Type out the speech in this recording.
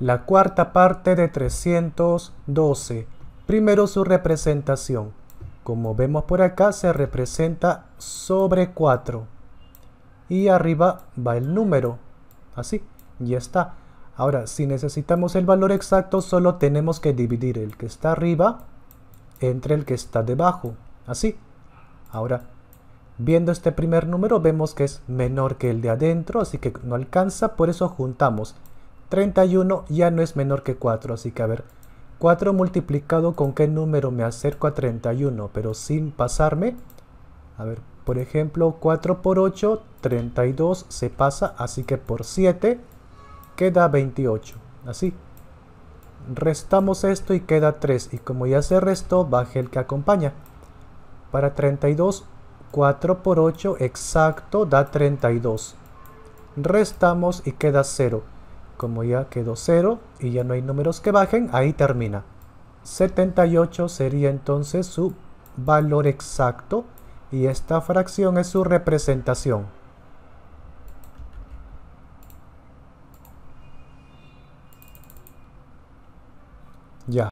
la cuarta parte de 312. Primero su representación. Como vemos por acá, se representa sobre 4. Y arriba va el número. Así, ya está. Ahora, si necesitamos el valor exacto, solo tenemos que dividir el que está arriba entre el que está debajo. Así. Ahora, Viendo este primer número vemos que es menor que el de adentro, así que no alcanza, por eso juntamos 31 ya no es menor que 4, así que a ver, 4 multiplicado con qué número me acerco a 31, pero sin pasarme. A ver, por ejemplo, 4 por 8, 32 se pasa, así que por 7 queda 28, así. Restamos esto y queda 3, y como ya se restó, baje el que acompaña. Para 32, 4 por 8 exacto da 32. Restamos y queda 0. Como ya quedó 0 y ya no hay números que bajen, ahí termina. 78 sería entonces su valor exacto y esta fracción es su representación. Ya.